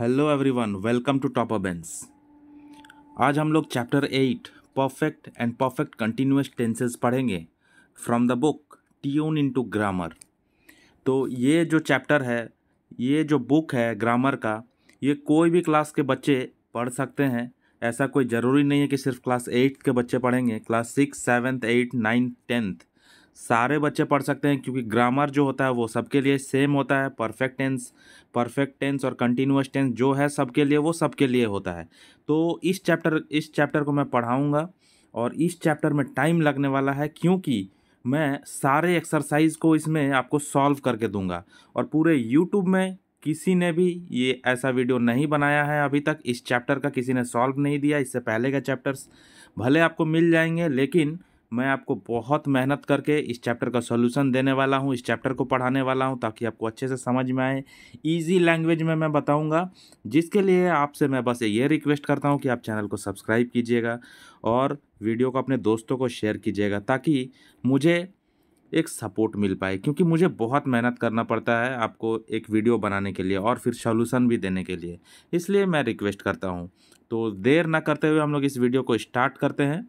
Hello everyone welcome to top bens आज हम लोग chapter eight perfect and perfect continuous tenses पढ़ेंगे from the book tune in to grammar तो ये जो चैप्टर है ये जो बुक है ग्रामर का ये कोई भी क्लास के बच्चे पढ़ सकते हैं ऐसा कोई ज़रूरी नहीं है कि सिर्फ क्लास एट के बच्चे पढ़ेंगे class six seventh eight ninth tenth सारे बच्चे पढ़ सकते हैं क्योंकि ग्रामर जो होता है वो सबके लिए सेम होता है परफेक्ट टेंस परफेक्ट टेंस और कंटिन्यूस टेंस जो है सबके लिए वो सबके लिए होता है तो इस चैप्टर इस चैप्टर को मैं पढ़ाऊँगा और इस चैप्टर में टाइम लगने वाला है क्योंकि मैं सारे एक्सरसाइज को इसमें आपको सॉल्व करके दूंगा और पूरे यूट्यूब में किसी ने भी ये ऐसा वीडियो नहीं बनाया है अभी तक इस चैप्टर का किसी ने सॉल्व नहीं दिया इससे पहले के चैप्टर्स भले आपको मिल जाएंगे लेकिन मैं आपको बहुत मेहनत करके इस चैप्टर का सोल्यूशन देने वाला हूँ इस चैप्टर को पढ़ाने वाला हूँ ताकि आपको अच्छे से समझ में आए ईजी लैंग्वेज में मैं बताऊँगा जिसके लिए आपसे मैं बस ये रिक्वेस्ट करता हूँ कि आप चैनल को सब्सक्राइब कीजिएगा और वीडियो को अपने दोस्तों को शेयर कीजिएगा ताकि मुझे एक सपोर्ट मिल पाए क्योंकि मुझे बहुत मेहनत करना पड़ता है आपको एक वीडियो बनाने के लिए और फिर सोल्यूसन भी देने के लिए इसलिए मैं रिक्वेस्ट करता हूँ तो देर ना करते हुए हम लोग इस वीडियो को स्टार्ट करते हैं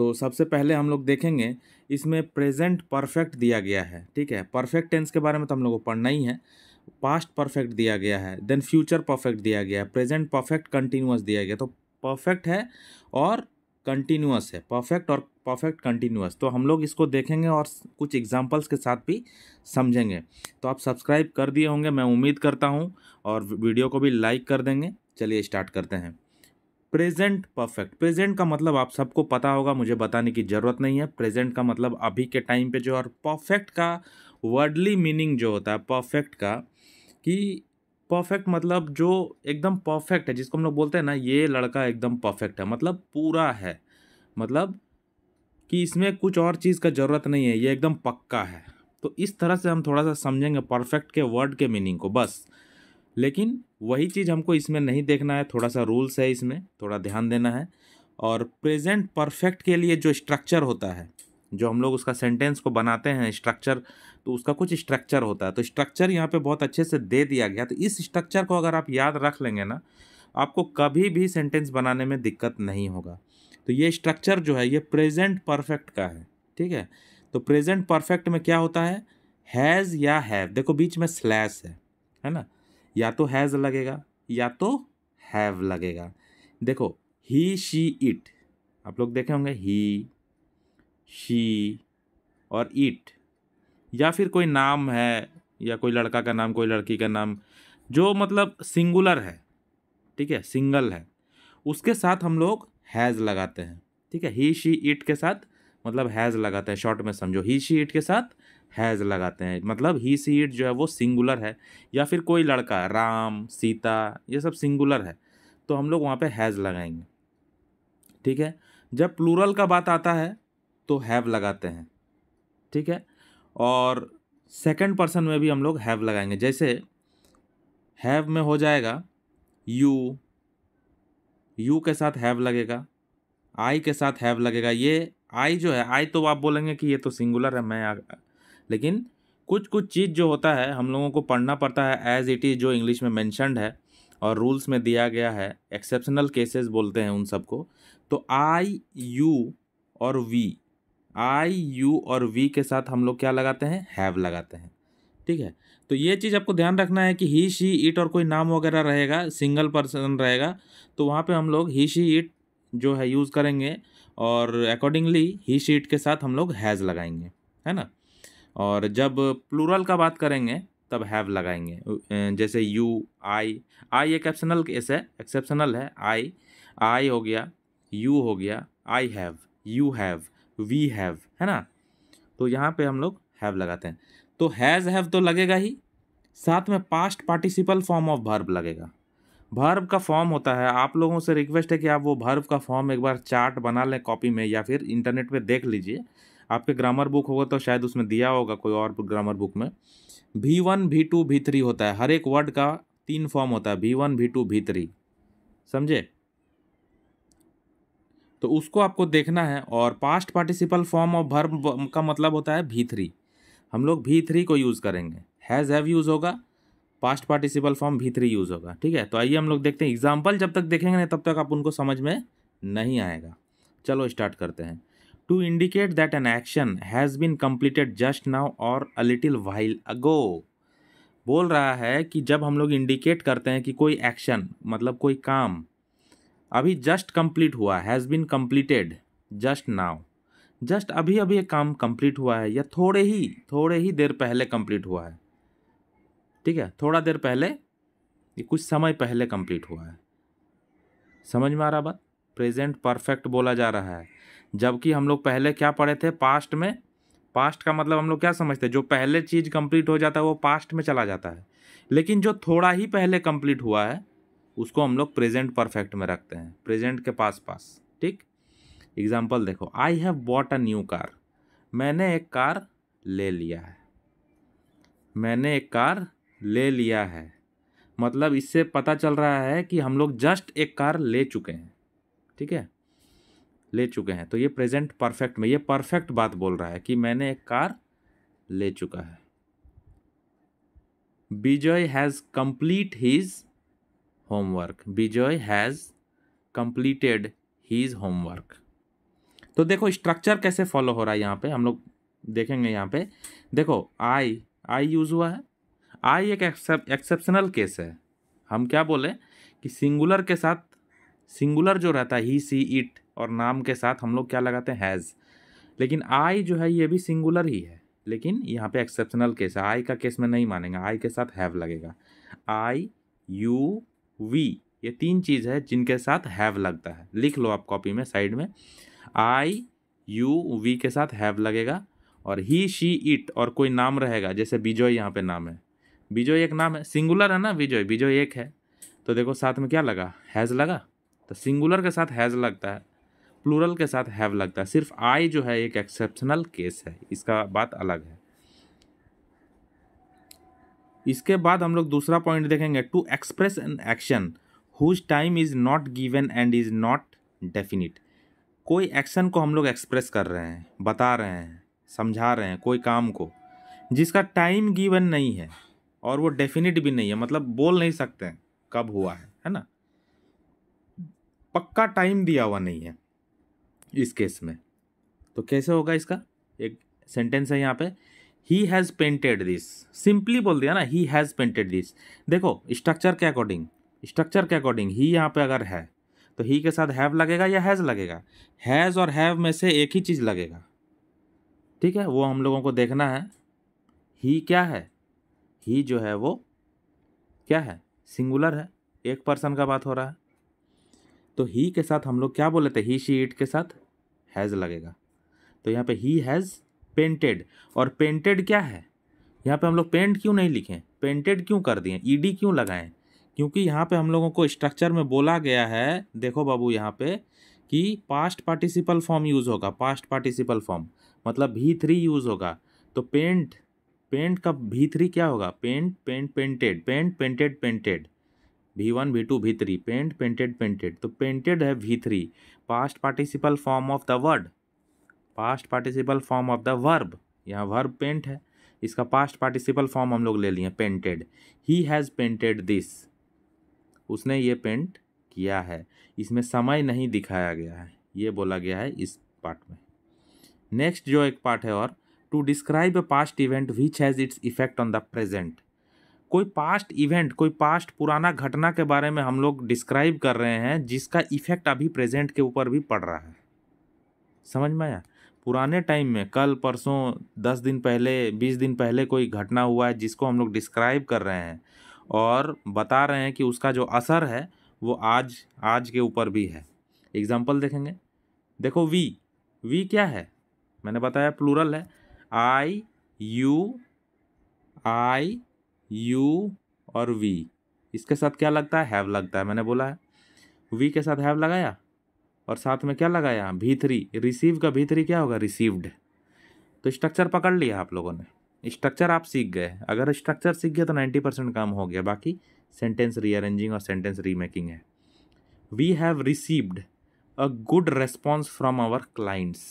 तो सबसे पहले हम लोग देखेंगे इसमें प्रेजेंट परफेक्ट दिया गया है ठीक है परफेक्ट टेंस के बारे में तो हम लोग को पढ़ना ही है पास्ट परफेक्ट दिया गया है देन फ्यूचर परफेक्ट दिया गया है प्रेजेंट परफेक्ट कंटिन्यूस दिया गया तो परफेक्ट है और कंटिन्यूस है परफेक्ट और परफेक्ट कंटिन्यूस तो हम लोग इसको देखेंगे और कुछ एग्जाम्पल्स के साथ भी समझेंगे तो आप सब्सक्राइब कर दिए होंगे मैं उम्मीद करता हूँ और वीडियो को भी लाइक कर देंगे चलिए स्टार्ट करते हैं प्रेजेंट परफेक्ट प्रेजेंट का मतलब आप सबको पता होगा मुझे बताने की ज़रूरत नहीं है प्रेजेंट का मतलब अभी के टाइम पे जो और परफेक्ट का वर्डली मीनिंग जो होता है परफेक्ट का कि परफेक्ट मतलब जो एकदम परफेक्ट है जिसको हम लोग बोलते हैं ना ये लड़का एकदम परफेक्ट है मतलब पूरा है मतलब कि इसमें कुछ और चीज़ का ज़रूरत नहीं है ये एकदम पक्का है तो इस तरह से हम थोड़ा सा समझेंगे परफेक्ट के वर्ड के मीनिंग को बस लेकिन वही चीज़ हमको इसमें नहीं देखना है थोड़ा सा रूल्स है इसमें थोड़ा ध्यान देना है और प्रेजेंट परफेक्ट के लिए जो स्ट्रक्चर होता है जो हम लोग उसका सेंटेंस को बनाते हैं स्ट्रक्चर तो उसका कुछ स्ट्रक्चर होता है तो स्ट्रक्चर यहाँ पे बहुत अच्छे से दे दिया गया तो इस स्ट्रक्चर को अगर आप याद रख लेंगे ना आपको कभी भी सेंटेंस बनाने में दिक्कत नहीं होगा तो ये स्ट्रक्चर जो है ये प्रेजेंट परफेक्ट का है ठीक है तो प्रेजेंट परफेक्ट में क्या होता है हैज़ या हैव देखो बीच में स्लैश है है ना या तो हैज़ लगेगा या तो हैव लगेगा देखो ही शी इट आप लोग देखे होंगे ही शी और इट या फिर कोई नाम है या कोई लड़का का नाम कोई लड़की का नाम जो मतलब सिंगुलर है ठीक है सिंगल है उसके साथ हम लोग हैज़ लगाते हैं ठीक है ही शी इट के साथ मतलब हैज़ लगाते हैं शॉर्ट में समझो ही शी इट के साथ हैज़ लगाते हैं मतलब ही सीट जो है वो सिंगुलर है या फिर कोई लड़का राम सीता ये सब सिंगुलर है तो हम लोग वहाँ पे हैज़ लगाएंगे ठीक है जब प्लूरल का बात आता है तो हैव लगाते हैं ठीक है और सेकंड पर्सन में भी हम लोग हैव लगाएंगे जैसे हैव में हो जाएगा यू यू के साथ हैव लगेगा आई के साथ हैव लगेगा ये आई जो है आई तो आप बोलेंगे कि ये तो सिंगुलर है मैं लेकिन कुछ कुछ चीज़ जो होता है हम लोगों को पढ़ना पड़ता है एज़ इट इज़ जो इंग्लिश में मैंशनड है और रूल्स में दिया गया है एक्सेप्शनल केसेस बोलते हैं उन सबको तो आई यू और वी आई यू और वी के साथ हम लोग क्या लगाते हैं हैव लगाते हैं ठीक है तो ये चीज़ आपको ध्यान रखना है कि ही शी इट और कोई नाम वगैरह रहेगा सिंगल पर्सन रहेगा तो वहाँ पे हम लोग ही शी इट जो है यूज़ करेंगे और अकॉर्डिंगली ही शी इट के साथ हम लोग हैज़ लगाएंगे है ना और जब प्लूरल का बात करेंगे तब हैव लगाएंगे जैसे यू आई आई एक एक्सेप्शनल केस है एक्सेप्शनल है आई आई हो गया यू हो गया I have you have we have है ना तो यहाँ पे हम लोग हैव लगाते हैं तो हैज़ हैव तो लगेगा ही साथ में past participle form of verb लगेगा भर्ब का फॉर्म होता है आप लोगों से रिक्वेस्ट है कि आप वो भर्ब का फॉर्म एक बार चार्ट बना लें कॉपी में या फिर इंटरनेट पे देख लीजिए आपके ग्रामर बुक होगा तो शायद उसमें दिया होगा कोई और ग्रामर बुक में भी वन भी टू भी थ्री होता है हर एक वर्ड का तीन फॉर्म होता है भी वन भी टू भी थ्री समझे तो उसको आपको देखना है और पास्ट पार्टिसिपल फॉर्म ऑफ भर का मतलब होता है भी थ्री हम लोग भी थ्री को यूज़ करेंगे हैज़ हैव यूज़ होगा पास्ट पार्टिसिपल फॉर्म भी थ्री यूज़ होगा ठीक है तो आइए हम लोग देखते हैं एग्जाम्पल जब तक देखेंगे ना तब तक आप उनको समझ में नहीं आएगा चलो स्टार्ट करते हैं to indicate that an action has been completed just now or a little while ago बोल रहा है कि जब हम लोग इंडिकेट करते हैं कि कोई एक्शन मतलब कोई काम अभी जस्ट कंप्लीट हुआ has been completed just now just अभी अभी ये काम कंप्लीट हुआ है या थोड़े ही थोड़े ही देर पहले कंप्लीट हुआ है ठीक है थोड़ा देर पहले ये कुछ समय पहले कंप्लीट हुआ है समझ में आ रहा बात प्रेजेंट परफेक्ट बोला जा रहा है जबकि हम लोग पहले क्या पढ़े थे पास्ट में पास्ट का मतलब हम लोग क्या समझते हैं जो पहले चीज़ कंप्लीट हो जाता है वो पास्ट में चला जाता है लेकिन जो थोड़ा ही पहले कंप्लीट हुआ है उसको हम लोग प्रेजेंट परफेक्ट में रखते हैं प्रेजेंट के पास पास ठीक एग्जाम्पल देखो I have bought a new car मैंने एक कार ले लिया है मैंने एक कार ले लिया है मतलब इससे पता चल रहा है कि हम लोग जस्ट एक कार ले चुके हैं ठीक है ले चुके हैं तो ये प्रेजेंट परफेक्ट में ये परफेक्ट बात बोल रहा है कि मैंने एक कार ले चुका है Vijay has complete his homework Vijay has completed his homework तो देखो स्ट्रक्चर कैसे फॉलो हो रहा है यहाँ पे हम लोग देखेंगे यहाँ पे देखो आई आई यूज़ हुआ है आई एक एक्सेप्शनल केस है हम क्या बोले कि सिंगुलर के साथ सिंगुलर जो रहता है ही सी इट और नाम के साथ हम लोग क्या लगाते हैं हैज़ लेकिन आई जो है ये भी सिंगुलर ही है लेकिन यहाँ पे एक्सेप्शनल केस है आई का केस में नहीं मानेंगे आई के साथ हैव लगेगा आई यू वी ये तीन चीज़ है जिनके साथ हैव लगता है लिख लो आप कॉपी में साइड में आई यू वी के साथ हैव लगेगा और ही शी इट और कोई नाम रहेगा जैसे विजय यहाँ पे नाम है विजय एक नाम है सिंगुलर है ना विजय विजय एक है तो देखो साथ में क्या लगा हैज़ लगा तो सिंगुलर के साथ हैज़ लगता है प्लूरल के साथ हैव लगता है सिर्फ आई जो है एक एक्सेप्शनल केस है इसका बात अलग है इसके बाद हम लोग दूसरा पॉइंट देखेंगे to express an action whose time is not given and is not definite कोई एक्शन को हम लोग एक्सप्रेस कर रहे हैं बता रहे हैं समझा रहे हैं कोई काम को जिसका टाइम गिवन नहीं है और वो डेफिनेट भी नहीं है मतलब बोल नहीं सकते हैं कब हुआ है है ना पक्का टाइम दिया हुआ नहीं है इस केस में तो कैसे होगा इसका एक सेंटेंस है यहाँ पे he has painted this simply बोल दिया ना ही हैज़ पेंटेड दिस देखो स्ट्रक्चर के अकॉर्डिंग स्ट्रक्चर के अकॉर्डिंग ही यहाँ पे अगर है तो ही के साथ हैव लगेगा या हैज़ लगेगा हैज़ और हैव में से एक ही चीज़ लगेगा ठीक है वो हम लोगों को देखना है ही क्या है ही जो है वो क्या है सिंगुलर है एक पर्सन का बात हो रहा है तो ही के साथ हम लोग क्या बोले थे ही शी इट के साथ हैज़ लगेगा तो यहाँ पे ही हैज़ पेंटेड और पेंटेड क्या है यहाँ पे हम लोग पेंट क्यों नहीं लिखें पेंटेड क्यों कर दिए ईडी e क्यों लगाएं क्योंकि यहाँ पे हम लोगों को स्ट्रक्चर में बोला गया है देखो बाबू यहाँ पे कि पास्ट पार्टिसिपल फॉर्म यूज़ होगा पास्ट पार्टिसिपल फॉर्म मतलब भी थ्री यूज़ होगा तो पेंट पेंट का भी थ्री क्या होगा paint paint painted paint painted painted V one V two V three paint painted painted तो पेंटेड है V three past participle form of the word past participle form of the verb यहाँ verb paint है इसका past participle form हम लोग ले लिए painted he has painted this उसने ये पेंट किया है इसमें समय नहीं दिखाया गया है ये बोला गया है इस पार्ट में नेक्स्ट जो एक पार्ट है और to describe a past event which has its effect on the present कोई पास्ट इवेंट कोई पास्ट पुराना घटना के बारे में हम लोग डिस्क्राइब कर रहे हैं जिसका इफेक्ट अभी प्रेजेंट के ऊपर भी पड़ रहा है समझ में आया पुराने टाइम में कल परसों दस दिन पहले बीस दिन पहले कोई घटना हुआ है जिसको हम लोग डिस्क्राइब कर रहे हैं और बता रहे हैं कि उसका जो असर है वो आज आज के ऊपर भी है एग्जाम्पल देखेंगे देखो वी वी क्या है मैंने बताया प्लूरल है आई यू आई यू और वी इसके साथ क्या लगता है हैव लगता है मैंने बोला है वी के साथ हैव लगाया और साथ में क्या लगाया भी थ्री रिसीव का भी थ्री क्या होगा रिसीव्ड तो स्ट्रक्चर पकड़ लिया आप लोगों ने स्ट्रक्चर आप सीख गए अगर स्ट्रक्चर सीख गए तो नाइन्टी परसेंट काम हो गया बाकी सेंटेंस रीअरेंजिंग और सेंटेंस रीमेकिंग है we have received a good response from our clients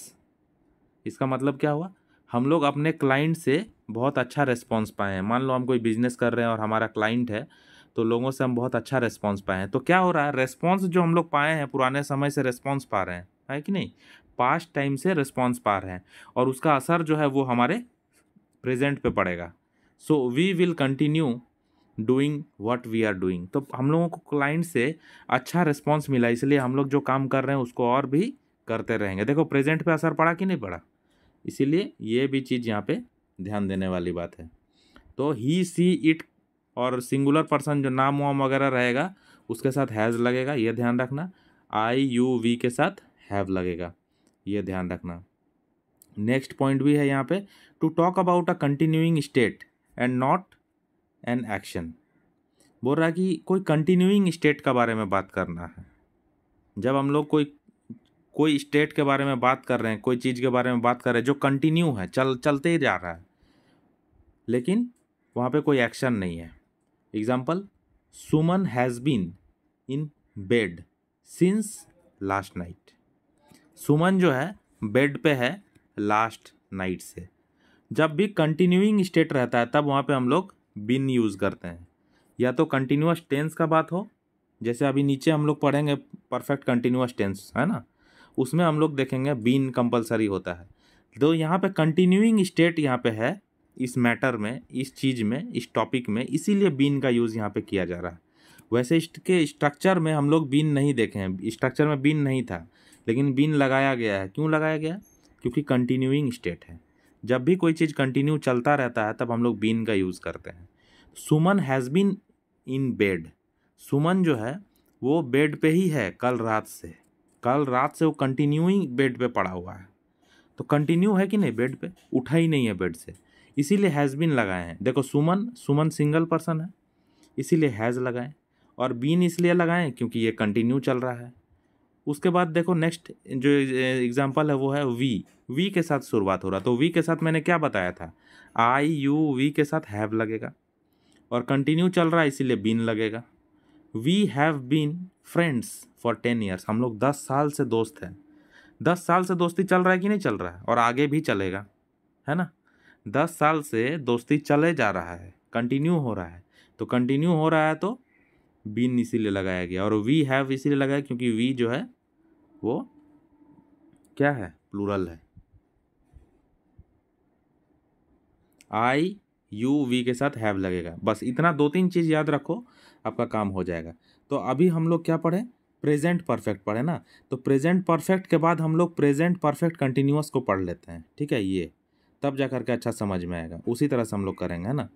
इसका मतलब क्या हुआ हम लोग अपने क्लाइंट से बहुत अच्छा रिस्पॉन्स पाए हैं मान लो हम कोई बिजनेस कर रहे हैं और हमारा क्लाइंट है तो लोगों से हम बहुत अच्छा रिस्पॉन्स पाए हैं तो क्या हो रहा है रेस्पॉन्स जो हम लोग पाए हैं पुराने समय से रेस्पॉन्स पा रहे हैं है कि नहीं पास्ट टाइम से रिस्पॉन्स पा रहे हैं और उसका असर जो है वो हमारे प्रेजेंट पे पड़ेगा so we will continue doing what we are doing तो हम लोगों को क्लाइंट से अच्छा रिस्पॉन्स मिला इसलिए हम लोग जो काम कर रहे हैं उसको और भी करते रहेंगे देखो प्रेजेंट पे असर पड़ा कि नहीं पड़ा इसीलिए ये भी चीज़ यहाँ पे ध्यान देने वाली बात है तो ही सी इट और सिंगुलर पर्सन जो नाम वाम वगैरह रहेगा उसके साथ हैज़ लगेगा ये ध्यान रखना आई यू वी के साथ हैव लगेगा ये ध्यान रखना नेक्स्ट पॉइंट भी है यहाँ पे to talk about a continuing state and not an action बोल रहा है कि कोई कंटिन्यूइंग स्टेट का बारे में बात करना है जब हम लोग कोई कोई स्टेट के बारे में बात कर रहे हैं कोई चीज़ के बारे में बात कर रहे हैं जो कंटिन्यू है चल चलते ही जा रहा है लेकिन वहाँ पे कोई एक्शन नहीं है example Suman has been in bed since last night Suman जो है बेड पे है लास्ट नाइट से जब भी कंटिन्यूइंग स्टेट रहता है तब वहाँ पे हम लोग बिन यूज़ करते हैं या तो कंटिन्यूस टेंस का बात हो जैसे अभी नीचे हम लोग पढ़ेंगे परफेक्ट कंटिन्यूस टेंस है ना उसमें हम लोग देखेंगे बीन कंपलसरी होता है तो यहाँ पे कंटिन्यूइंग स्टेट यहाँ पे है इस मैटर में इस चीज़ में इस टॉपिक में इसीलिए बीन का यूज़ यहाँ पे किया जा रहा है वैसे इसके स्ट्रक्चर में हम लोग बीन नहीं देखे हैं स्ट्रक्चर में बीन नहीं था लेकिन बीन लगाया गया है क्यों लगाया गया क्योंकि कंटिन्यूइंग स्टेट है जब भी कोई चीज़ कंटिन्यू चलता रहता है तब हम लोग बीन का यूज़ करते हैं Suman has been in bed Suman जो है वो बेड पे ही है कल रात से कल रात से वो कंटिन्यू ही बेड पे पड़ा हुआ है तो कंटिन्यू है कि नहीं बेड पे उठा ही नहीं है बेड से इसीलिए हैज़ बिन लगाए हैं देखो सुमन सुमन सिंगल पर्सन है इसीलिए हैज़ लगाएं और बीन इसलिए लगाएं क्योंकि ये कंटिन्यू चल रहा है उसके बाद देखो नेक्स्ट जो एग्जाम्पल है वो है वी वी के साथ शुरुआत हो रहा तो वी के साथ मैंने क्या बताया था आई यू वी के साथ हैव लगेगा और कंटिन्यू चल रहा है इसीलिए बीन लगेगा we have been friends for ten years हम लोग दस साल से दोस्त हैं दस साल से दोस्ती चल रहा है कि नहीं चल रहा है और आगे भी चलेगा है ना दस साल से दोस्ती चले जा रहा है कंटिन्यू हो रहा है तो कंटिन्यू हो रहा है तो बीन इसीलिए लगाया गया और वी हैव इसीलिए लगाया क्योंकि वी जो है वो क्या है प्लूरल है आई यू वी के साथ हैव लगेगा बस इतना दो तीन चीज़ याद रखो आपका काम हो जाएगा तो अभी हम लोग क्या पढ़ें प्रेजेंट परफेक्ट पढ़े ना तो प्रेजेंट परफेक्ट के बाद हम लोग प्रेजेंट परफेक्ट कंटिन्यूस को पढ़ लेते हैं ठीक है ये तब जा करके अच्छा समझ में आएगा उसी तरह से हम लोग करेंगे है ना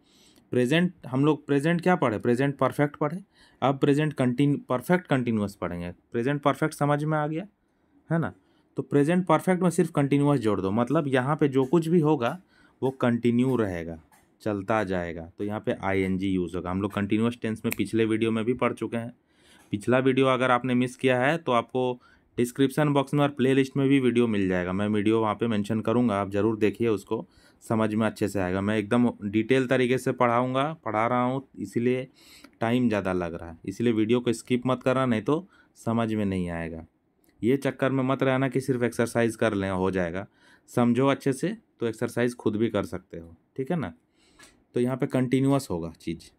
प्रेजेंट हम लोग प्रेजेंट क्या पढ़े प्रेजेंट परफेक्ट पढ़े अब प्रेजेंट कंटिन्यू परफेक्ट कंटिन्यूस पढ़ेंगे प्रेजेंट परफेक्ट समझ में आ गया है ना तो प्रेजेंट परफेक्ट में सिर्फ कंटिन्यूस जोड़ दो मतलब यहाँ पे जो कुछ भी होगा वो कंटिन्यू रहेगा चलता जाएगा तो यहाँ पे आई एन जी यूज़ होगा हम लोग कंटिन्यूस टेंस में पिछले वीडियो में भी पढ़ चुके हैं पिछला वीडियो अगर आपने मिस किया है तो आपको डिस्क्रिप्शन बॉक्स में और प्ले लिस्ट में भी वीडियो मिल जाएगा मैं वीडियो वहाँ पे मेंशन करूँगा आप ज़रूर देखिए उसको समझ में अच्छे से आएगा मैं एकदम डिटेल तरीके से पढ़ाऊँगा पढ़ा रहा हूँ इसीलिए टाइम ज़्यादा लग रहा है इसलिए वीडियो को स्किप मत करना नहीं तो समझ में नहीं आएगा ये चक्कर में मत रहना कि सिर्फ एक्सरसाइज कर लें हो जाएगा समझो अच्छे से तो एक्सरसाइज खुद भी कर सकते हो ठीक है ना तो यहाँ पे कंटिन्यूस होगा चीज़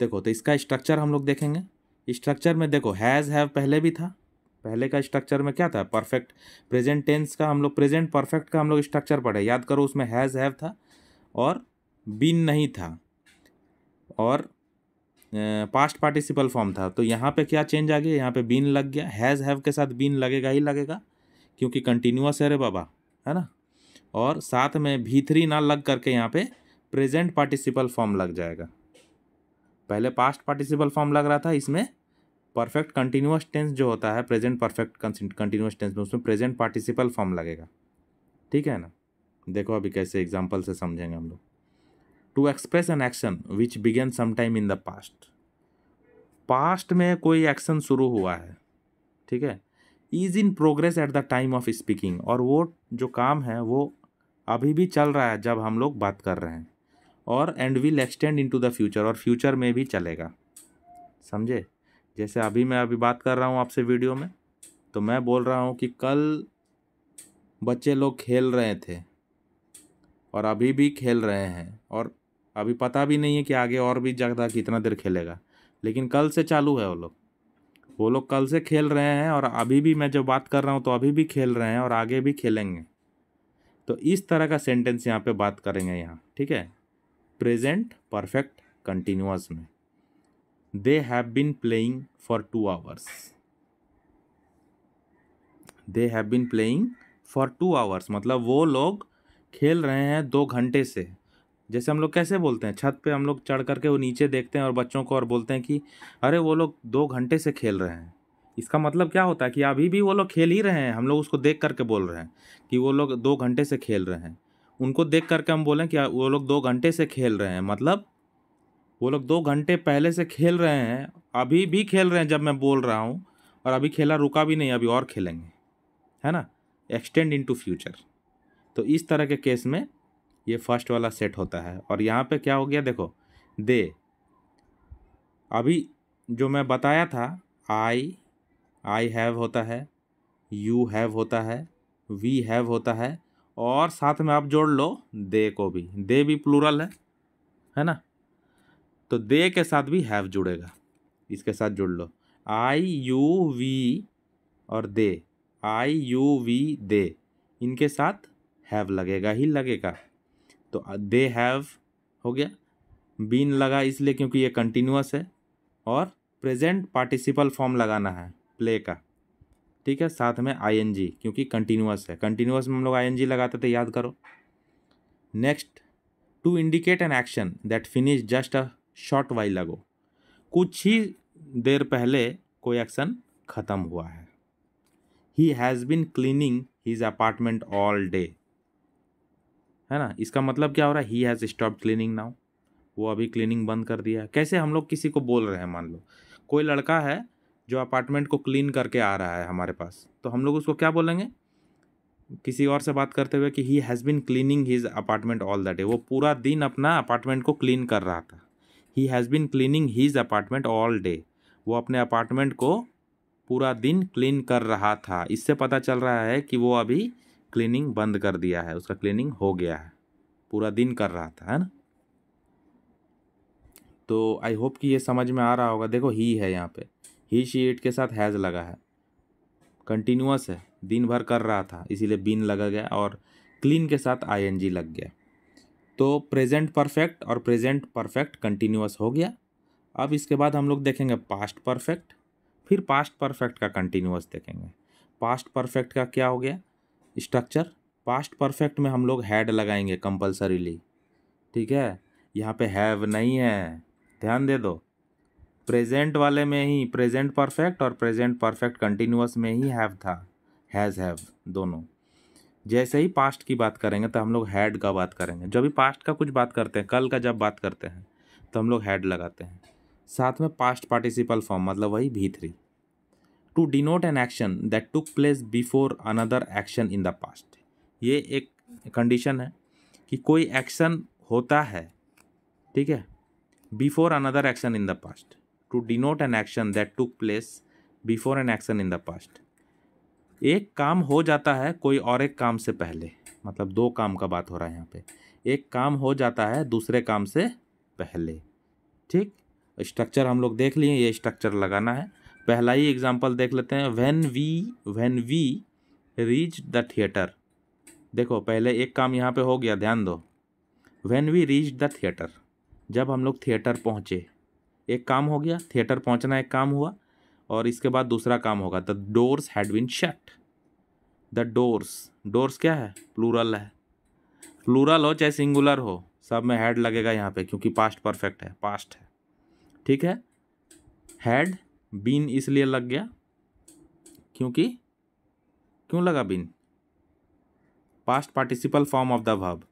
देखो तो इसका स्ट्रक्चर हम लोग देखेंगे स्ट्रक्चर में देखो हैज़ हैव पहले भी था पहले का स्ट्रक्चर में क्या था परफेक्ट प्रेजेंट टेंस का हम लोग प्रेजेंट परफेक्ट का हम लोग स्ट्रक्चर पढ़े याद करो उसमें हैज़ हैव था और बीन नहीं था और पास्ट पार्टिसिपल फॉर्म था तो यहाँ पे क्या चेंज आ गया यहाँ पे बीन लग गया हैज़ हैव के साथ बीन लगेगा ही लगेगा क्योंकि कंटिन्यूस है रे बाबा है ना और साथ में भीतरी ना लग करके यहाँ पे प्रेजेंट पार्टिसिपल फॉर्म लग जाएगा पहले पास्ट पार्टिसिपल फॉर्म लग रहा था इसमें परफेक्ट कंटिन्यूस टेंस जो होता है प्रेजेंट परफेक्ट कंटिन्यूस टेंस में उसमें प्रेजेंट पार्टिसिपल फॉर्म लगेगा ठीक है ना देखो अभी कैसे एग्जाम्पल से समझेंगे हम लोग to express an action which began sometime in the past past में कोई एक्शन शुरू हुआ है ठीक है is in progress at the time of speaking और वो जो काम है वो अभी भी चल रहा है जब हम लोग बात कर रहे हैं और and will extend into the future और फ्यूचर में भी चलेगा समझे जैसे अभी मैं अभी बात कर रहा हूँ आपसे वीडियो में तो मैं बोल रहा हूँ कि कल बच्चे लोग खेल रहे थे और अभी भी खेल रहे हैं और अभी पता भी नहीं है कि आगे और भी ज़्यादा कितना देर खेलेगा लेकिन कल से चालू है वो लोग वो लोग कल से खेल रहे हैं और अभी भी मैं जब बात कर रहा हूँ तो अभी भी खेल रहे हैं और आगे भी खेलेंगे तो इस तरह का सेंटेंस यहाँ पे बात करेंगे यहाँ ठीक है प्रेजेंट परफेक्ट कंटिन्यूस में they have been playing for two hours they have been playing for two hours मतलब वो लोग खेल रहे हैं दो घंटे से जैसे हम लोग कैसे बोलते हैं छत पे हम लोग चढ़ करके वो नीचे देखते हैं और बच्चों को और बोलते हैं कि अरे वो लोग दो घंटे से खेल रहे हैं इसका मतलब क्या होता है कि अभी भी वो लोग खेल ही रहे हैं हम लोग उसको देख करके बोल रहे हैं कि वो लोग दो घंटे से खेल रहे हैं उनको देख करके हम बोलें कि वो लोग दो घंटे से खेल रहे हैं मतलब वो लोग दो घंटे पहले से खेल रहे हैं अभी भी खेल रहे हैं जब मैं बोल रहा हूँ और अभी खेला रुका भी नहीं अभी और खेलेंगे है ना एक्सटेंड इन टू फ्यूचर तो इस तरह के केस में ये फर्स्ट वाला सेट होता है और यहाँ पे क्या हो गया देखो दे अभी जो मैं बताया था आई आई हैव होता है यू हैव होता है वी हैव होता है और साथ में आप जोड़ लो दे को भी दे भी प्लूरल है है ना तो दे के साथ भी हैव जुड़ेगा इसके साथ जुड़ लो आई यू वी और दे आई यू वी दे इनके साथ हैव लगेगा ही लगेगा तो दे हैव हो गया बीन लगा इसलिए क्योंकि ये कंटिन्यूस है और प्रेजेंट पार्टिसिपल फॉर्म लगाना है प्ले का ठीक है साथ में आई क्योंकि कंटिन्यूस है कंटिन्यूस में हम लोग आई लगाते थे याद करो next to indicate an action that finish just a short while लगो कुछ ही देर पहले कोई एक्शन ख़त्म हुआ है he has been cleaning his apartment all day है ना इसका मतलब क्या हो रहा है he has stop cleaning now वो अभी क्लीनिंग बंद कर दिया है कैसे हम लोग किसी को बोल रहे हैं मान लो कोई लड़का है जो अपार्टमेंट को क्लीन करके आ रहा है हमारे पास तो हम लोग उसको क्या बोलेंगे किसी और से बात करते हुए कि he has been cleaning his apartment all the day वो पूरा दिन अपना अपार्टमेंट को क्लीन कर रहा था he has been cleaning his apartment all day वो अपने अपार्टमेंट को पूरा दिन क्लीन कर रहा था इससे पता चल रहा है कि वो अभी क्लीनिंग बंद कर दिया है उसका क्लीनिंग हो गया है पूरा दिन कर रहा था है ना तो आई होप कि ये समझ में आ रहा होगा देखो ही है यहाँ पे ही शी एट के साथ हैज़ लगा है कंटिन्यूस है दिन भर कर रहा था इसीलिए बीन लगा गया और क्लीन के साथ आई लग गया तो प्रेजेंट परफेक्ट और प्रेजेंट परफेक्ट कंटिन्यूस हो गया अब इसके बाद हम लोग देखेंगे पास्ट परफेक्ट फिर पास्ट परफेक्ट का कंटिन्यूस देखेंगे पास्ट परफेक्ट का क्या हो गया स्ट्रक्चर पास्ट परफेक्ट में हम लोग हैड लगाएंगे कंपलसरीली ठीक है यहाँ पे हैव नहीं है ध्यान दे दो प्रेजेंट वाले में ही प्रेजेंट परफेक्ट और प्रेजेंट परफेक्ट कंटिन्यूस में ही हैव था हैज़ हैव दोनों जैसे ही पास्ट की बात करेंगे तो हम लोग हैड का बात करेंगे जब भी पास्ट का कुछ बात करते हैं कल का जब बात करते हैं तो हम लोग हैड लगाते हैं साथ में पास्ट पार्टिसिपल फॉर्म मतलब वही भी three to denote an action that took place before another action in the past ये एक कंडीशन है कि कोई एक्शन होता है ठीक है before another action in the past to denote an action that took place before an action in the past एक काम हो जाता है कोई और एक काम से पहले मतलब दो काम का बात हो रहा है यहाँ पे एक काम हो जाता है दूसरे काम से पहले ठीक स्ट्रक्चर हम लोग देख लिए ये स्ट्रक्चर लगाना है पहला ही एग्जाम्पल देख लेते हैं when we when we reach the theatre देखो पहले एक काम यहाँ पे हो गया ध्यान दो when we reach the theatre जब हम लोग थिएटर पहुँचे एक काम हो गया थिएटर पहुंचना एक काम हुआ और इसके बाद दूसरा काम होगा the doors had been shut the doors doors क्या है प्लूरल है प्लूरल हो चाहे सिंगुलर हो सब में हैड लगेगा यहाँ पे क्योंकि पास्ट परफेक्ट है पास्ट है ठीक है हैड बीन इसलिए लग गया क्योंकि क्यों लगा been past participle form of the verb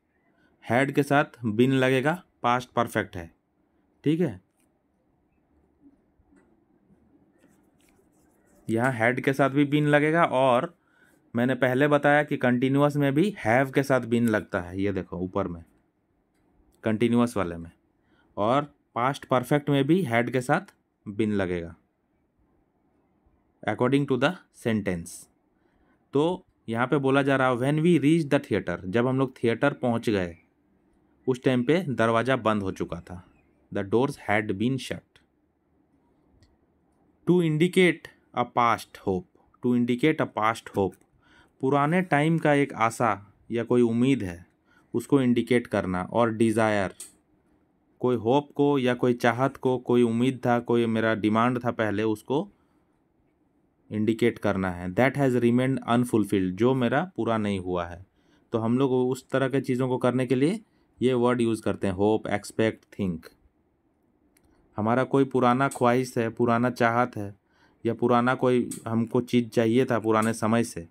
had के साथ बिन लगेगा पास्ट परफेक्ट है ठीक है यहाँ हैड के साथ भी बिन लगेगा और मैंने पहले बताया कि कंटिन्यूस में भी हैव के साथ बिन लगता है ये देखो ऊपर में कंटिन्यूस वाले में और पास्ट परफेक्ट में भी हैड के साथ बिन लगेगा अकॉर्डिंग टू द सेंटेंस तो यहाँ पे बोला जा रहा है when we reach the theatre जब हम लोग थिएटर पहुँच गए उस टाइम पे दरवाज़ा बंद हो चुका था the doors had been shut to indicate a past hope to indicate a past hope पुराने टाइम का एक आशा या कोई उम्मीद है उसको इंडिकेट करना और डिज़ायर कोई होप को या कोई चाहत को कोई उम्मीद था कोई मेरा डिमांड था पहले उसको इंडिकेट करना है दैट हैज़ रिमेंड अनफुलफिल्ड जो मेरा पूरा नहीं हुआ है तो हम लोग उस तरह के चीज़ों को करने के लिए ये वर्ड यूज़ करते हैं होप एक्सपेक्ट थिंक हमारा कोई पुराना ख्वाहिश है पुराना चाहत है या पुराना कोई हमको चीज़ चाहिए था पुराने समय से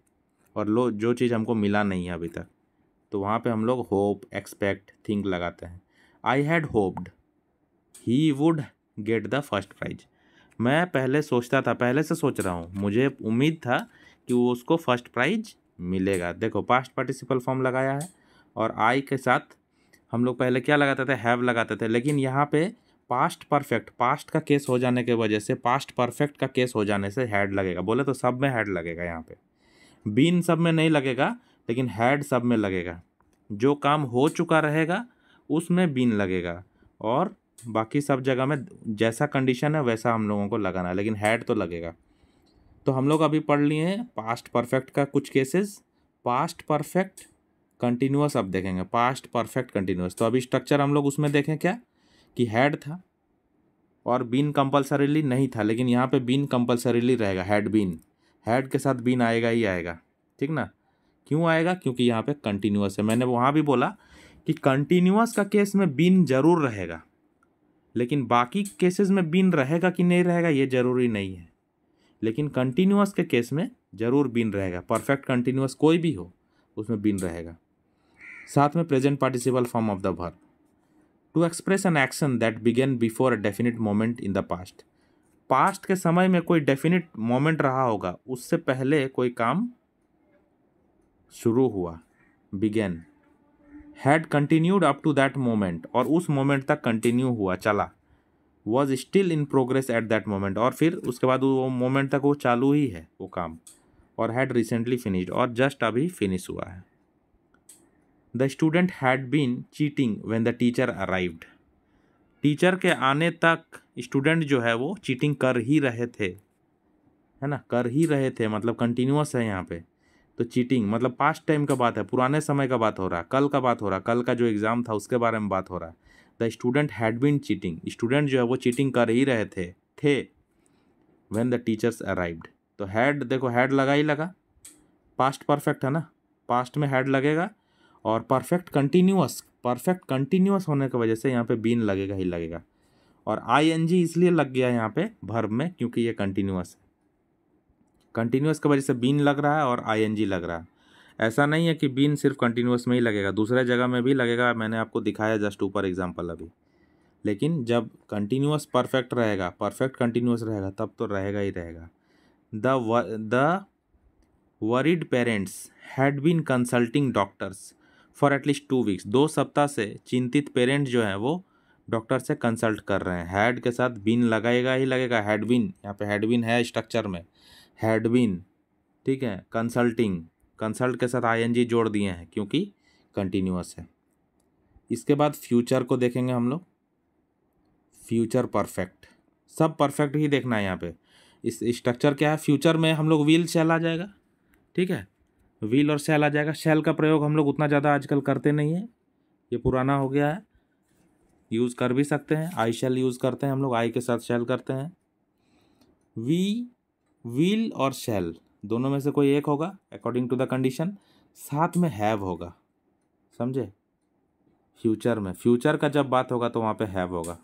और लो जो चीज़ हमको मिला नहीं है अभी तक तो वहाँ पे हम लोग होप एक्सपेक्ट थिंक लगाते हैं I had hoped he would get the first prize मैं पहले सोचता था पहले से सोच रहा हूँ मुझे उम्मीद था कि वो उसको फर्स्ट प्राइज मिलेगा देखो पास्ट पार्टिसिपल फॉर्म लगाया है और आई के साथ हम लोग पहले क्या लगाते थे हैव लगाते थे लेकिन यहाँ पे पास्ट परफेक्ट पास्ट का केस हो जाने के वजह से पास्ट परफेक्ट का केस हो जाने से हेड लगेगा बोले तो सब में हेड लगेगा यहाँ पे बीन सब में नहीं लगेगा लेकिन हेड सब में लगेगा जो काम हो चुका रहेगा उसमें बीन लगेगा और बाकी सब जगह में जैसा कंडीशन है वैसा हम लोगों को लगाना है लेकिन हेड तो लगेगा तो हम लोग अभी पढ़ लिए हैं पास्ट परफेक्ट का कुछ केसेस पास्ट परफेक्ट कंटिन्यूस अब देखेंगे पास्ट परफेक्ट कंटिन्यूस तो अभी स्ट्रक्चर हम लोग उसमें देखें क्या कि हैड था और बीन कंपलसरीली नहीं था लेकिन यहाँ पे बीन कंपलसरीली रहेगा हैड बीन हैड के साथ बीन आएगा ही आएगा ठीक ना क्यों आएगा क्योंकि यहाँ पे कंटिन्यूस है मैंने वहाँ भी बोला कि कंटिन्यूस का केस में बीन जरूर रहेगा लेकिन बाकी केसेस में बीन रहेगा कि नहीं रहेगा ये ज़रूरी नहीं है लेकिन कंटिन्यूस के केस में ज़रूर बीन रहेगा परफेक्ट कंटिन्यूस कोई भी हो उसमें बीन रहेगा साथ में present participle form of the verb to express an action that began before a definite moment in the past past के समय में कोई डेफिनेट मोमेंट रहा होगा उससे पहले कोई काम शुरू हुआ began had continued up to that moment और उस मोमेंट तक कंटिन्यू हुआ चला was still in progress at that moment और फिर उसके बाद वो मोमेंट तक वो चालू ही है वो काम और हैड रिसेंटली फिनिश्ड और जस्ट अभी फिनिश हुआ है the student had been cheating when the teacher arrived teacher के आने तक स्टूडेंट जो है वो चीटिंग कर ही रहे थे है ना कर ही रहे थे मतलब कंटिन्यूस है यहाँ पे तो चीटिंग मतलब पास्ट टाइम का बात है पुराने समय का बात हो रहा है कल का बात हो रहा है कल का जो एग्ज़ाम था उसके बारे में बात हो रहा है the student had been cheating student जो है वो चीटिंग कर ही रहे थे थे वेन द टीचर्स अराइव्ड तो हैड देखो हैड लगा ही लगा पास्ट परफेक्ट है ना पास्ट में हैड लगेगा और परफेक्ट कंटिन्यूस परफेक्ट कंटिन्यूस होने की वजह से यहाँ पे बीन लगेगा ही लगेगा और आई एन जी इसलिए लग गया यहाँ पे भर्ब में क्योंकि ये कंटिन्यूस है कंटिन्यूस की वजह से बीन लग रहा है और आई एन जी लग रहा है ऐसा नहीं है कि बीन सिर्फ कंटिन्यूस में ही लगेगा दूसरे जगह में भी लगेगा मैंने आपको दिखाया जस्ट ऊपर एग्जाम्पल अभी लेकिन जब कंटिन्यूस परफेक्ट रहेगा परफेक्ट कंटिन्यूस रहेगा तब तो रहेगा ही रहेगा the the worried parents had been consulting doctors for at least two weeks दो सप्ताह से चिंतित पेरेंट जो हैं वो डॉक्टर से कंसल्ट कर रहे हैं हेड के साथ बिन लगाएगा ही लगेगा हेडविन यहाँ पे हेडविन है स्ट्रक्चर में हेडविन ठीक है कंसल्टिंग कंसल्ट के साथ आईएनजी जोड़ दिए हैं क्योंकि कंटिन्यूस है इसके बाद फ्यूचर को देखेंगे हम लोग फ्यूचर परफेक्ट सब परफेक्ट ही देखना है यहाँ पे इस स्ट्रक्चर क्या है फ्यूचर में हम लोग व्हील चला जाएगा ठीक है व्हील और सेल आ जाएगा सेल का प्रयोग हम लोग उतना ज़्यादा आजकल करते नहीं है ये पुराना हो गया है यूज़ कर भी सकते हैं आई शेल यूज़ करते हैं हम लोग आई के साथ शेल करते हैं वी व्हील और शेल दोनों में से कोई एक होगा अकॉर्डिंग टू द कंडीशन साथ में हैव होगा समझे फ्यूचर में फ्यूचर का जब बात होगा तो वहाँ पे हैव होगा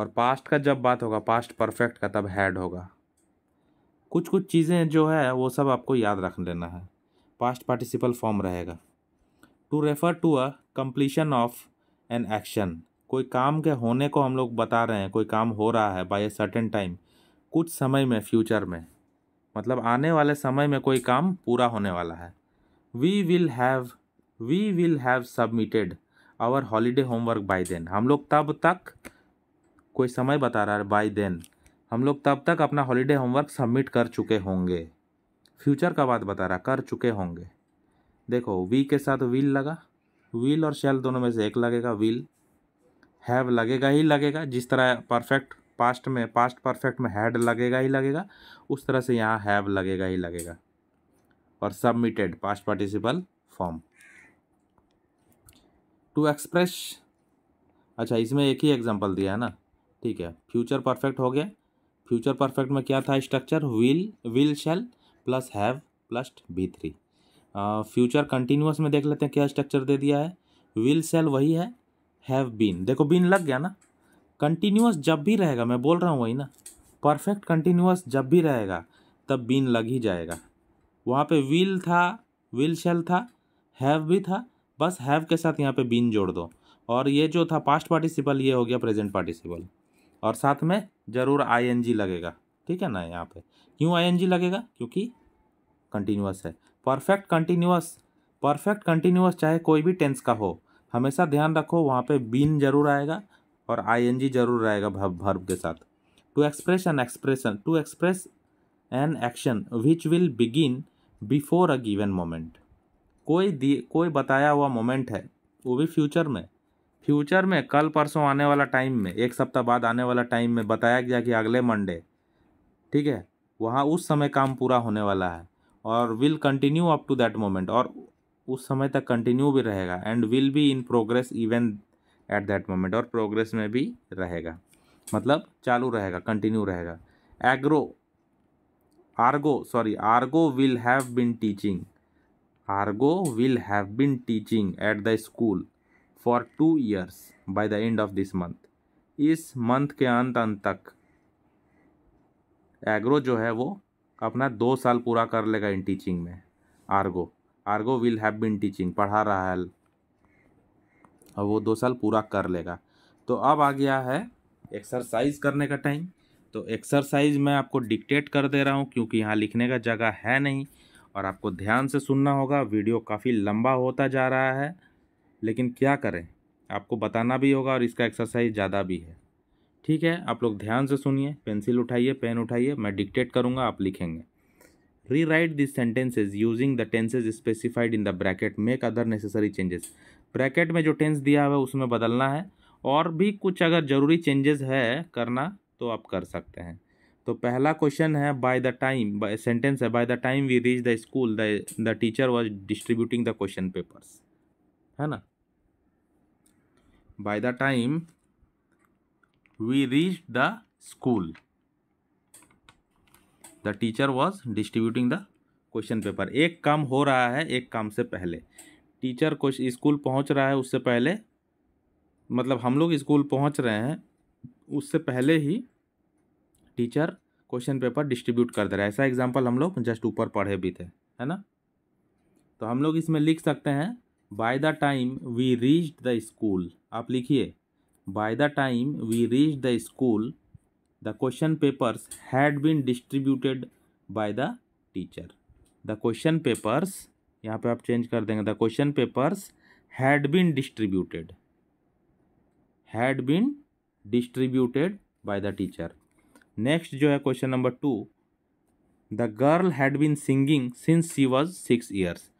और पास्ट का जब बात होगा पास्ट परफेक्ट का तब हैड होगा कुछ कुछ चीज़ें जो है वो सब आपको याद रख लेना है पास्ट पार्टिसिपल फॉर्म रहेगा to refer to a completion of an action कोई काम के होने को हम लोग बता रहे हैं कोई काम हो रहा है बाय ए सर्टेन टाइम कुछ समय में फ्यूचर में मतलब आने वाले समय में कोई काम पूरा होने वाला है we will have we will have submitted our holiday homework by then हम लोग तब तक कोई समय बता रहा है बाय देन हम लोग तब तक अपना हॉलीडे होमवर्क सबमिट कर चुके होंगे फ्यूचर का बात बता रहा कर चुके होंगे देखो वी के साथ व्हील लगा व्हील और शेल दोनों में से एक लगेगा व्हील हैव लगेगा ही लगेगा जिस तरह परफेक्ट पास्ट में पास्ट परफेक्ट में हैड लगेगा ही लगेगा उस तरह से यहाँ हैव लगेगा ही लगेगा और submitted past participle form to express अच्छा इसमें एक ही एग्जांपल दिया है ना ठीक है फ्यूचर परफेक्ट हो गया फ्यूचर परफेक्ट में क्या था structure will will shall plus have plus be three future continuous में देख लेते हैं क्या स्ट्रक्चर दे दिया है विल सेल वही है हैव बीन देखो बीन लग गया ना कंटिन्यूस जब भी रहेगा मैं बोल रहा हूँ वही ना परफेक्ट कंटिन्यूस जब भी रहेगा तब बीन लग ही जाएगा वहाँ पे विल था विल शेल था हैव भी था बस हैव के साथ यहाँ पे बीन जोड़ दो और ये जो था पास्ट पार्टिसिपल ये हो गया प्रेजेंट पार्टिसिपल और साथ में ज़रूर आईएनजी लगेगा ठीक है ना यहाँ पे क्यों आईएनजी लगेगा क्योंकि कंटिन्यूस है परफेक्ट कंटिन्यूस परफेक्ट कंटिन्यूस चाहे कोई भी टेंस का हो हमेशा ध्यान रखो वहाँ पे बीन जरूर आएगा और आईएनजी जरूर आएगा भर्ब के साथ to express an expression to express an action which will begin before a given moment कोई दिए कोई बताया हुआ मोमेंट है वो भी फ्यूचर में फ्यूचर में कल परसों आने वाला टाइम में एक सप्ताह बाद आने वाला टाइम में बताया गया कि अगले मंडे ठीक है वहाँ उस समय काम पूरा होने वाला है और will continue up to that moment और उस समय तक कंटिन्यू भी रहेगा and will be in progress even at that moment और प्रोग्रेस में भी रहेगा मतलब चालू रहेगा कंटिन्यू रहेगा Agro Argo sorry Argo will have been teaching Argo will have been teaching at the school for two years by the end of this month इस month के अंत अंत तक एग्रो जो है वो अपना दो साल पूरा कर लेगा इन टीचिंग में आर्गो आर्गो विल हैव बिन टीचिंग पढ़ा रहा है और वो दो साल पूरा कर लेगा तो अब आ गया है एक्सरसाइज करने का टाइम तो एक्सरसाइज मैं आपको डिक्टेट कर दे रहा हूँ क्योंकि यहाँ लिखने का जगह है नहीं और आपको ध्यान से सुनना होगा वीडियो काफ़ी लंबा होता जा रहा है लेकिन क्या करें आपको बताना भी होगा और इसका एक्सरसाइज ज़्यादा भी है ठीक है आप लोग ध्यान से सुनिए पेंसिल उठाइए पेन उठाइए मैं डिक्टेट करूँगा आप लिखेंगे rewrite this sentences using the tenses specified in the bracket make other necessary changes bracket में जो टेंस दिया हुआ है उसमें बदलना है और भी कुछ अगर ज़रूरी चेंजेस है करना तो आप कर सकते हैं तो पहला क्वेश्चन है बाय द टाइम सेंटेंस है by the time we reach the school the teacher was distributing the question papers है ना by the time we reached the school the teacher was distributing the question paper एक काम हो रहा है एक काम से पहले टीचर कुछ स्कूल पहुंच रहा है उससे पहले मतलब हम लोग स्कूल पहुंच रहे हैं उससे पहले ही टीचर क्वेश्चन पेपर डिस्ट्रीब्यूट कर दे रहा है ऐसा एग्जाम्पल हम लोग जस्ट ऊपर पढ़े भी थे है ना तो हम लोग इसमें लिख सकते हैं by the time we reach the school आप लिखिए by the time we reach the school the question papers had been distributed by the teacher the question papers यहाँ पे आप चेंज कर देंगे the question papers had been distributed had been distributed by the teacher next जो है question number two the girl had been singing since she was six years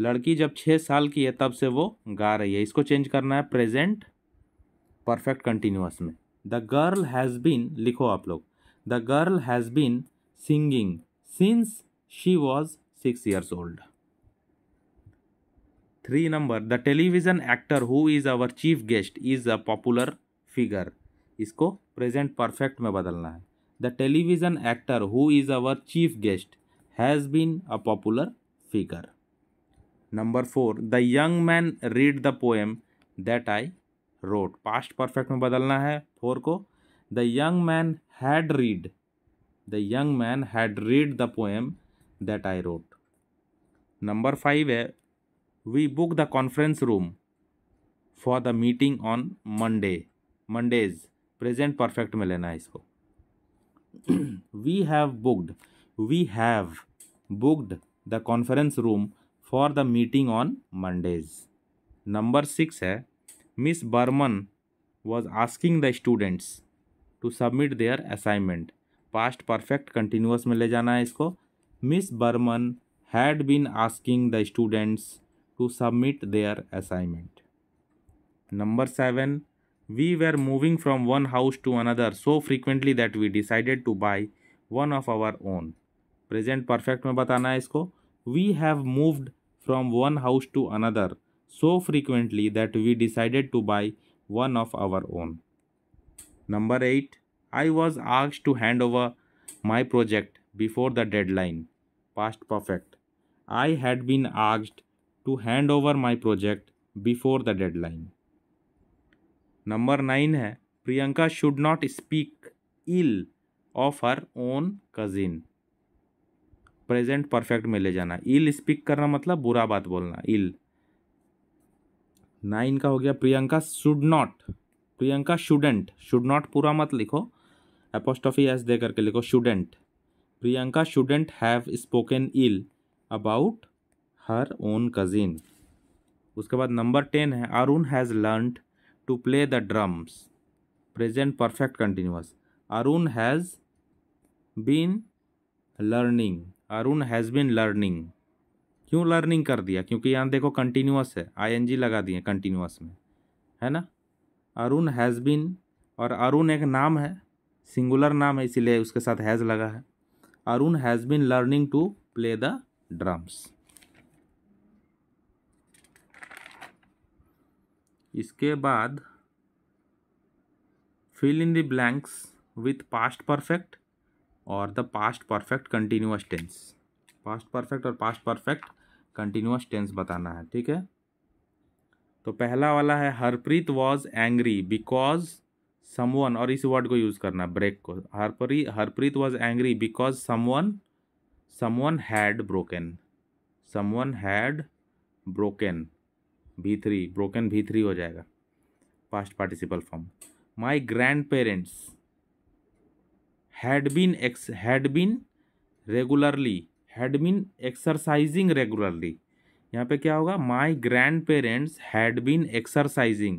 लड़की जब छः साल की है तब से वो गा रही है इसको चेंज करना है प्रेजेंट परफेक्ट कंटिन्यूस में द गर्ल हैज़ बीन लिखो आप लोग the girl has been singing since she was six years old three number the television actor who is our chief guest is a popular figure इसको present perfect में बदलना है the television actor who is our chief guest has been a popular figure number four the young man read the poem that I road past perfect में बदलना है four को the young man had read the young man had read the poem that I wrote number five है we book the conference room for the meeting on Monday Mondays present perfect में लेना है इसको we have booked we have booked the conference room for the meeting on Mondays number six है miss Burman was asking the students to submit their assignment past perfect continuous में ले जाना है इसको miss Burman had been asking the students to submit their assignment number seven we were moving from one house to another so frequently that we decided to buy one of our own present perfect में बताना है इसको we have moved from one house to another so frequently that we decided to buy one of our own. Number 8. I was asked to hand over my project before the deadline. Past perfect. I had been asked to hand over my project before the deadline. Number 9 है Priyanka should not speak ill of her own cousin. Present perfect में ले जाना इल speak करना मतलब बुरा बात बोलना इल nine का हो गया Priyanka should not Priyanka shouldn't should not पूरा मत लिखो एपोस्टॉफी एस दे करके लिखो shouldn't Priyanka shouldn't have spoken ill about her own cousin उसके बाद नंबर टेन है Arun has learn to play the drums present perfect continuous Arun has been learning Arun has been learning क्यों लर्निंग कर दिया क्योंकि यहाँ देखो कंटिन्यूस है आईएनजी लगा दिए कंटिन्यूस में है ना अरुण हैज़ बिन और अरुण एक नाम है सिंगुलर नाम है इसीलिए उसके साथ हैज़ लगा है Arun has been learning to play the drums इसके बाद fill in the blanks with past perfect और the past perfect continuous tense past perfect और पास्ट परफेक्ट कंटिन्यूस टेंस बताना है ठीक है तो पहला वाला है Harpreet was angry because someone और इस वर्ड को यूज़ करना ब्रेक को Harpreet Harpreet was angry because someone someone had broken someone had broken भी थ्री ब्रोकन भी थ्री हो जाएगा past participle form my grandparents had been ex had been regularly had been exercising regularly यहाँ पे क्या होगा my grandparents had been exercising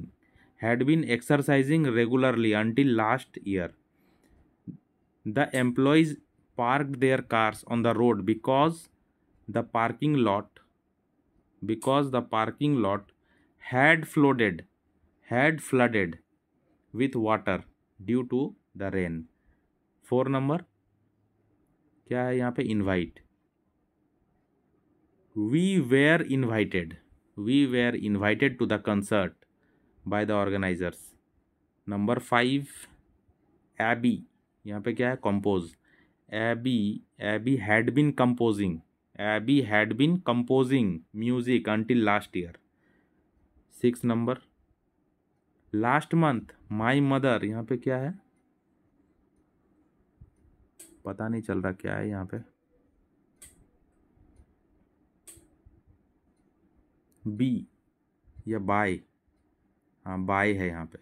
had been exercising regularly until last year the parked their cars on the road because the parking lot because the parking lot had flooded had flooded with water due to the rain four number क्या है यहाँ पे invite we were invited we were invited to the concert by the organizers number five AB यहाँ पे क्या है compose AB AB had been composing AB had been composing music until last year six number last month my mother यहाँ पे क्या है पता नहीं चल रहा क्या है यहाँ पे बी या बाय हाँ बाय है यहाँ पे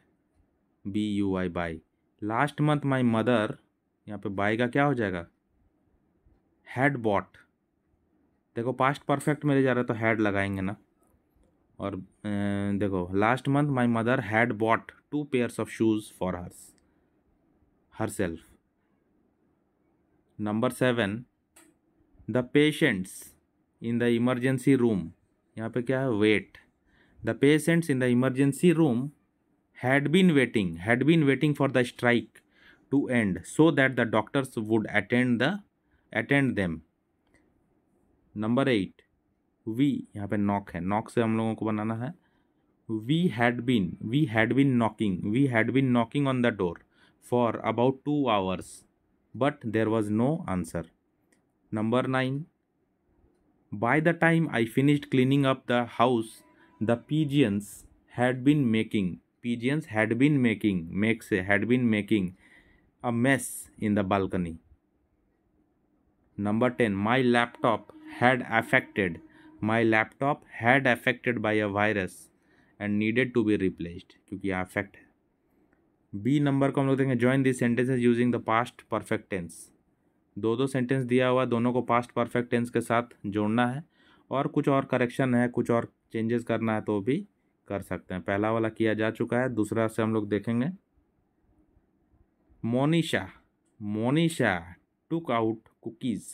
B U Y buy last month my mother यहाँ पे बाय का क्या हो जाएगा हैड बॉट देखो पास्ट परफेक्ट मेरे जा रहा है तो हैड लगाएंगे ना और ए, देखो last month my mother had bought two pairs of shoes for hers herself Number 7. The patients in the emergency room. यहाँ पे क्या है wait the patients in the emergency room had been waiting had been waiting for the strike to end so that the doctors would attend the attend them number eight we यहाँ पे knock है knock से हम लोगों को बनाना है we had been we had been knocking we had been knocking on the door for about two hours but there was no answer. Number 9. By the time I finished cleaning up the house, the pigeons had been making, pigeons had been making, makes had been making a mess in the balcony. Number 10. My laptop had affected, my laptop had affected by a virus and needed to be replaced. Because affect B number को हम लोग देखेंगे join this sentences using the past perfect tense दो दो sentence दिया हुआ दोनों को पास्ट परफेक्ट टेंस के साथ जोड़ना है और कुछ और करेक्शन है कुछ और चेंजेस करना है तो भी कर सकते हैं पहला वाला किया जा चुका है दूसरा से हम लोग देखेंगे Monisha Monisha took out cookies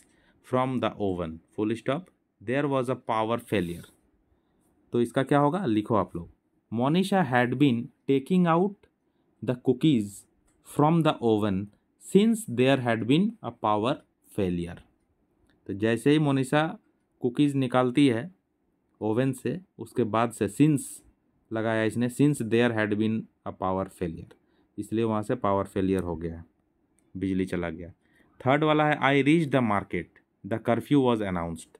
from the oven full stop there was a power failure तो इसका क्या होगा लिखो आप लोग Monisha had been taking out the cookies from the oven since there had been a power failure. तो जैसे ही मोनिशा कुकीज़ निकालती है ओवन से उसके बाद से सिंस लगाया इसने since there had been a power failure इसलिए वहाँ से पावर फेलियर हो गया बिजली चला गया थर्ड वाला है I reach the market the curfew was announced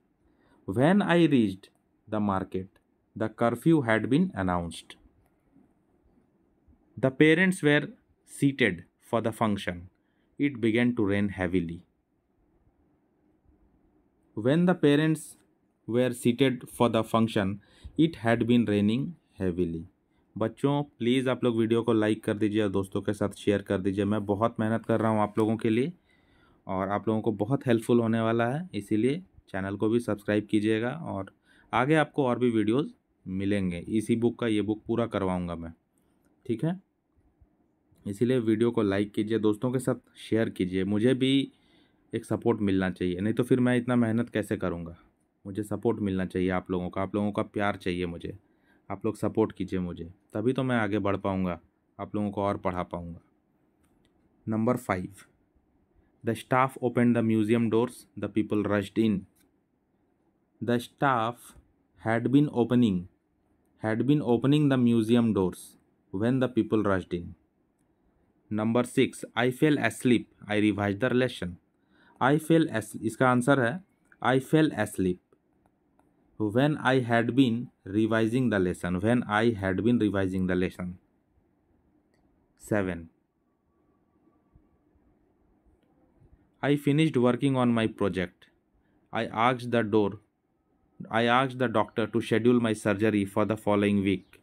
when I reached the market the curfew had been announced the parents were seated for the function it began to rain heavily when the parents were seated for the function it had been raining heavily बच्चों please आप लोग video को like कर दीजिए और दोस्तों के साथ शेयर कर दीजिए मैं बहुत मेहनत कर रहा हूँ आप लोगों के लिए और आप लोगों को बहुत हेल्पफुल होने वाला है इसीलिए चैनल को भी सब्सक्राइब कीजिएगा और आगे आपको और भी वीडियोस मिलेंगे इसी बुक का ये बुक पूरा करवाऊँगा मैं ठीक है इसीलिए वीडियो को लाइक कीजिए दोस्तों के साथ शेयर कीजिए मुझे भी एक सपोर्ट मिलना चाहिए नहीं तो फिर मैं इतना मेहनत कैसे करूँगा मुझे सपोर्ट मिलना चाहिए आप लोगों का आप लोगों का प्यार चाहिए मुझे आप लोग सपोर्ट कीजिए मुझे तभी तो मैं आगे बढ़ पाऊँगा आप लोगों को और पढ़ा पाऊँगा number five the staff open the museum doors the people rushed in the staff had been opening had been opening the museum doors when the people rushed in Number six. I fell asleep. I revise the lesson. I fell as. इसका answer है I fell asleep when i had been revising the lesson when i had been revising the lesson 7 i finished working on my project i asked the door i asked the doctor to schedule my surgery for the following week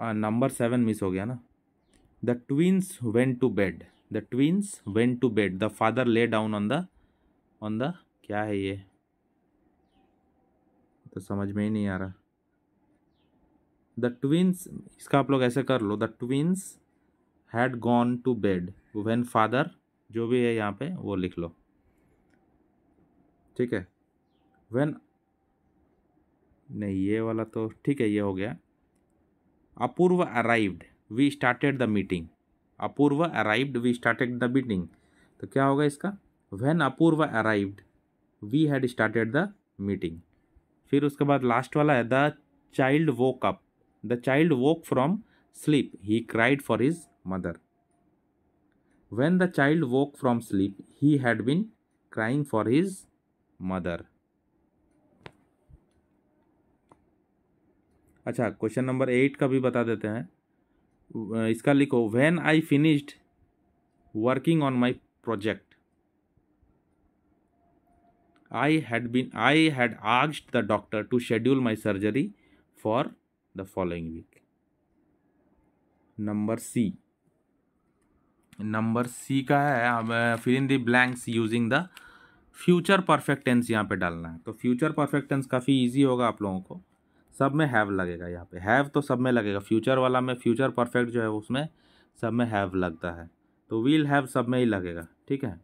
number seven miss हो गया ना the twins went to bed the twins went to bed the father lay down on the on the क्या है ये तो समझ में ही नहीं आ रहा द ट्विन्स इसका आप लोग ऐसे कर लो the twins had gone to bed when father जो भी है यहाँ पे वो लिख लो ठीक है वेन नहीं ये वाला तो ठीक है ये हो गया Apurva arrived we started the meeting Apurva arrived we started the meeting तो क्या होगा इसका when Apurva arrived we had started the meeting फिर उसके बाद लास्ट वाला है the child woke up the child woke from sleep he cried for his mother when the child woke from sleep he had been crying for his mother अच्छा question number eight का भी बता देते हैं इसका लिखो when I finished working on my project I had been I had asked the doctor to schedule my surgery for the following week number C number C का है fill in the blanks using the future perfect tense यहाँ पे डालना है तो future perfect tense काफ़ी easy होगा आप लोगों को सब में हैव लगेगा यहाँ पे हैव तो सब में लगेगा फ्यूचर वाला में फ्यूचर परफेक्ट जो है उसमें सब में हैव लगता है तो वील हैव सब में ही लगेगा ठीक है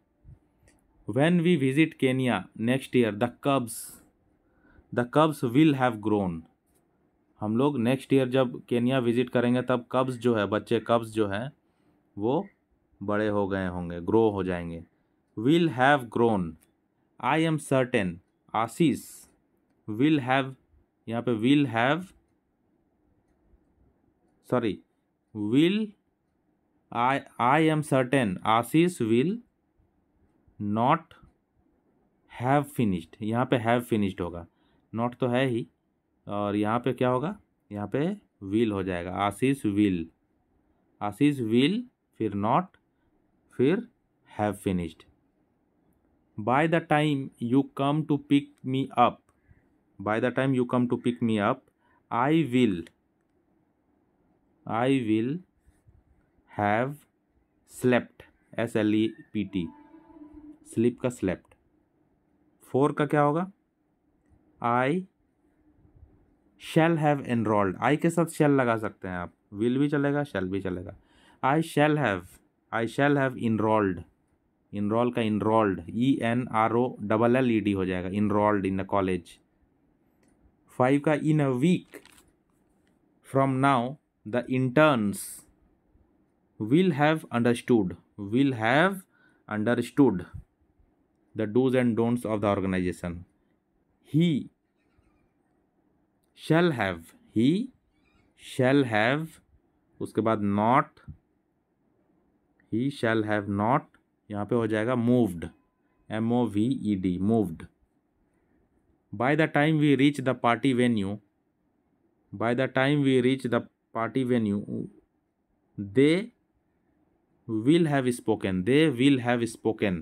when we visit Kenya next year the cubs the cubs will have grown हम लोग नेक्स्ट ईयर जब केनिया विजिट करेंगे तब कब्स जो है बच्चे कब्स जो हैं वो बड़े हो गए होंगे ग्रो हो जाएंगे will have grown I am certain Ashish will have यहाँ पे will have sorry will I I am certain Ashish will not have finished यहाँ पे हैव फिनिश्ड होगा नॉट तो है ही और यहाँ पे क्या होगा यहाँ पे विल हो जाएगा आशीष विल आशीष विल फिर नॉट फिर have finished by the time you come to pick me up by the time you come to pick me up I will i will have slept S L E P T sleep का slept four का क्या होगा I shall have enrolled I के साथ shell लगा सकते हैं आप विल भी चलेगा शेल भी चलेगा I shall have I shall have enrolled enrol का enrolled E N R O double L E D हो जाएगा enrolled in the college five का in a week from now the interns will have understood will have understood the dos and don'ts of the organisation he shall have he shall have उसके बाद not he shall have not यहाँ पे हो जाएगा moved M O V E D moved by the time we reach the party venue by the time we reach the party venue they will have spoken they will have spoken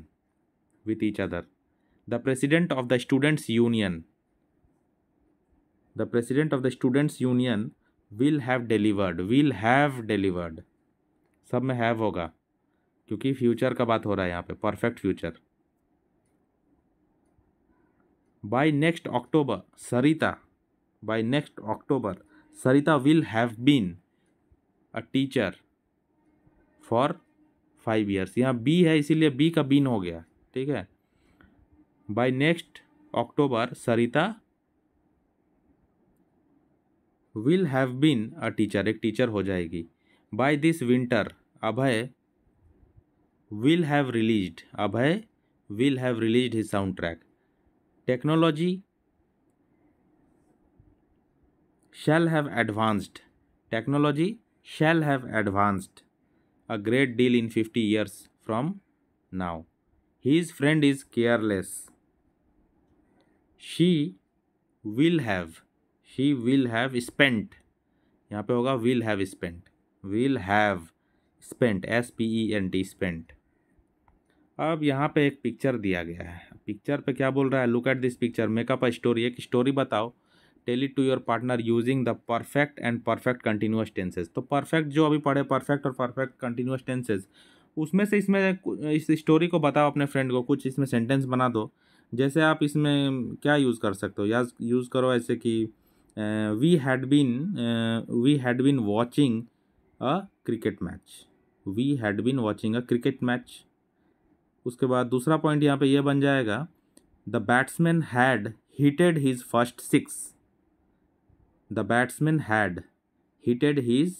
with each other the president of the students union the president of the students union will have delivered will have delivered सब में have होगा क्योंकि future का बात हो रहा है यहाँ पे perfect future by next october Sarita by next october Sarita will have been a teacher for five years यहाँ बी है इसीलिए बी का बीन हो गया ठीक है by next October Sarita will have been a teacher एक टीचर हो जाएगी by this winter Abhay will have release Abhay will have release his soundtrack technology shall have advanced technology shall have advanced a great deal in 50 years from now his friend is careless she will have she will have spent यहाँ पे होगा will have spent will have spent s p e n t spent अब यहाँ पे एक picture दिया गया है पिक्चर पे क्या बोल रहा है look at this picture make up a story एक स्टोरी बताओ tell to your partner using the perfect and perfect continuous tenses तो परफेक्ट जो अभी पढ़े परफेक्ट और परफेक्ट कंटिन्यूस टेंसेज उसमें से इसमें इस स्टोरी को बताओ अपने फ्रेंड को कुछ इसमें सेंटेंस बना दो जैसे आप इसमें क्या यूज़ कर सकते हो या यूज़ करो ऐसे कि we had been we had been watching a cricket match we had been watching a cricket match उसके बाद दूसरा पॉइंट यहाँ पे ये बन जाएगा the batsman had hitted his first six the batsman had hitted his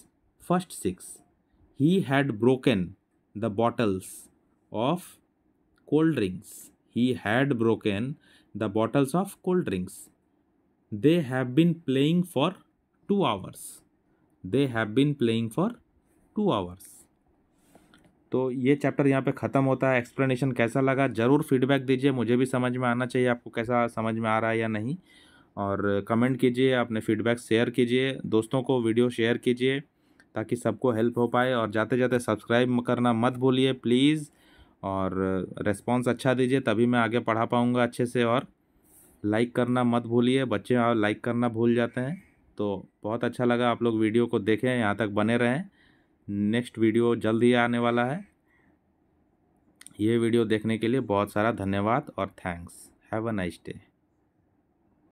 first six he had broken the bottles of cold drinks he had broken the bottles of cold drinks they have been playing for two hours they have been playing for two hours तो ये chapter यहाँ पे ख़त्म होता है explanation कैसा लगा ज़रूर फीडबैक दीजिए मुझे भी समझ में आना चाहिए आपको कैसा समझ में आ रहा है या नहीं और कमेंट कीजिए अपने फीडबैक शेयर कीजिए दोस्तों को वीडियो शेयर कीजिए ताकि सबको हेल्प हो पाए और जाते जाते सब्सक्राइब करना मत भूलिए प्लीज़ और रेस्पॉन्स अच्छा दीजिए तभी मैं आगे पढ़ा पाऊँगा अच्छे से और लाइक करना मत भूलिए बच्चे लाइक करना भूल जाते हैं तो बहुत अच्छा लगा आप लोग वीडियो को देखें यहाँ तक बने रहें नेक्स्ट वीडियो जल्द ही आने वाला है ये वीडियो देखने के लिए बहुत सारा धन्यवाद और thanks have a nice day